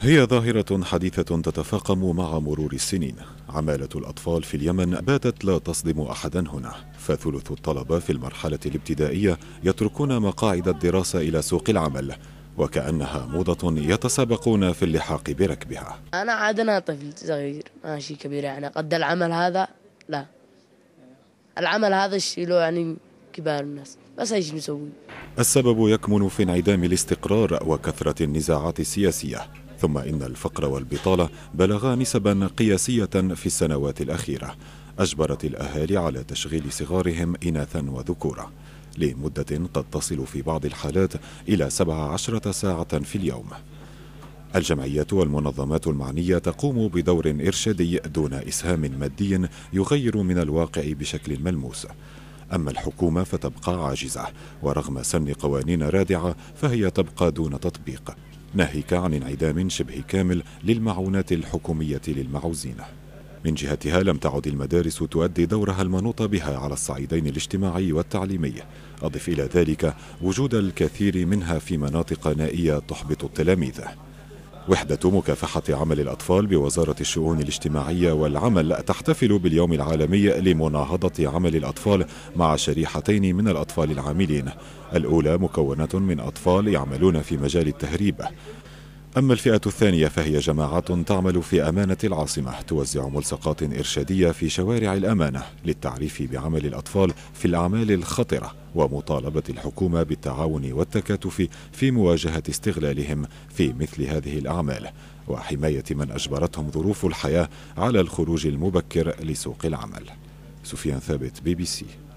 هي ظاهرة حديثة تتفاقم مع مرور السنين عمالة الأطفال في اليمن باتت لا تصدم أحدا هنا فثلث الطلبة في المرحلة الابتدائية يتركون مقاعد الدراسة إلى سوق العمل وكأنها موضة يتسابقون في اللحاق بركبها أنا عاد أنا طفل صغير ماشي كبير يعني قد العمل هذا لا العمل هذا الشيء له يعني كبار الناس بس ايش نسوي السبب يكمن في انعدام الاستقرار وكثرة النزاعات السياسية ثم إن الفقر والبطالة بلغا نسبا قياسية في السنوات الأخيرة أجبرت الأهالي على تشغيل صغارهم إناثا وذكورا لمدة قد تصل في بعض الحالات إلى 17 ساعة في اليوم الجمعيات والمنظمات المعنية تقوم بدور إرشادي دون إسهام مادي يغير من الواقع بشكل ملموس أما الحكومة فتبقى عاجزة ورغم سن قوانين رادعة فهي تبقى دون تطبيق ناهيك عن انعدام شبه كامل للمعونات الحكومية للمعوزين من جهتها لم تعد المدارس تؤدي دورها المنوط بها على الصعيدين الاجتماعي والتعليمي أضف إلى ذلك وجود الكثير منها في مناطق نائية تحبط التلاميذ وحدة مكافحة عمل الأطفال بوزارة الشؤون الاجتماعية والعمل تحتفل باليوم العالمي لمناهضة عمل الأطفال مع شريحتين من الأطفال العاملين الأولى مكونة من أطفال يعملون في مجال التهريب أما الفئة الثانية فهي جماعات تعمل في أمانة العاصمة توزع ملصقات إرشادية في شوارع الأمانة للتعريف بعمل الأطفال في الأعمال الخطرة ومطالبة الحكومة بالتعاون والتكاتف في مواجهة استغلالهم في مثل هذه الأعمال وحماية من أجبرتهم ظروف الحياة على الخروج المبكر لسوق العمل سفيان ثابت بي بي سي